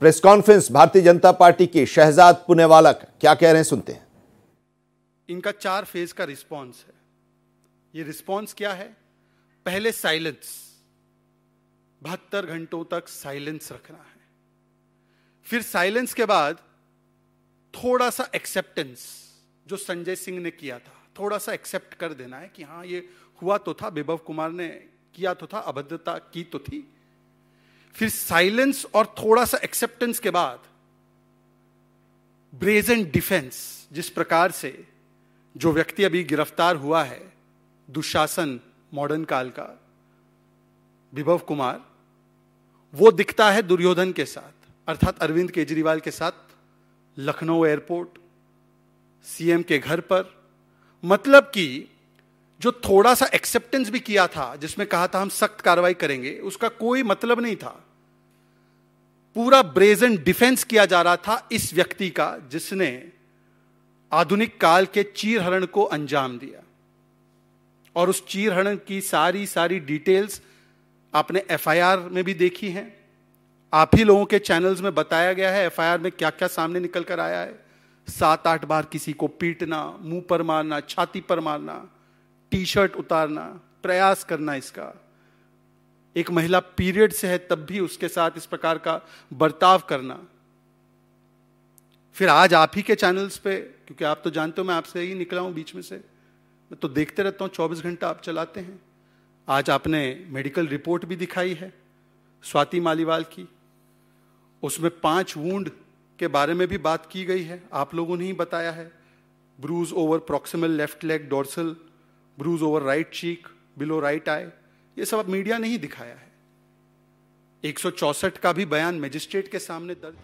press conference भारतीय जनता party की शहजाद पुनेवाला क्या कह रहे हैं सुनते हैं इनका चार फेज का रिस्पांस है ये रिस्पांस क्या है पहले साइलेंस बहत्तर घंटों तक साइलेंस रखना है फिर साइलेंस के बाद थोड़ा सा एक्सेप्टेंस जो संजय सिंह ने किया था थोड़ा सा एक्सेप्ट कर देना है कि हाँ ये हुआ तो था विभव कुमार ने किया तो था अभद्रता की तो थी फिर साइलेंस और थोड़ा सा एक्सेप्टेंस के बाद ब्रेजेंट डिफेंस जिस प्रकार से जो व्यक्ति अभी गिरफ्तार हुआ है दुशासन मॉडर्न काल का विभव कुमार वो दिखता है दुर्योधन के साथ अर्थात अरविंद केजरीवाल के साथ लखनऊ एयरपोर्ट सीएम के घर पर मतलब कि जो थोड़ा सा एक्सेप्टेंस भी किया था जिसमें कहा था हम सख्त कार्रवाई करेंगे उसका कोई मतलब नहीं था पूरा ब्रेजन डिफेंस किया जा रहा था इस व्यक्ति का जिसने आधुनिक काल के चीरहरण को अंजाम दिया और उस चीरहरण की सारी सारी डिटेल्स आपने एफआईआर में भी देखी हैं आप ही लोगों के चैनल्स में बताया गया है एफआईआर में क्या क्या सामने निकल कर आया है सात आठ बार किसी को पीटना मुंह पर मारना छाती पर मारना टी शर्ट उतारना प्रयास करना इसका एक महिला पीरियड से है तब भी उसके साथ इस प्रकार का बर्ताव करना फिर आज आप ही के चैनल्स पे क्योंकि आप तो जानते हो मैं आपसे ही निकला हूं बीच में से मैं तो देखते रहता हूं चौबीस घंटा आप चलाते हैं आज आपने मेडिकल रिपोर्ट भी दिखाई है स्वाति मालीवाल की उसमें पांच वूंड के बारे में भी बात की गई है आप लोगों ने ही बताया है bruise over proximal left leg dorsal bruise over right cheek below right eye ये सब अब मीडिया ने ही दिखाया है एक का भी बयान मजिस्ट्रेट के सामने दर्ज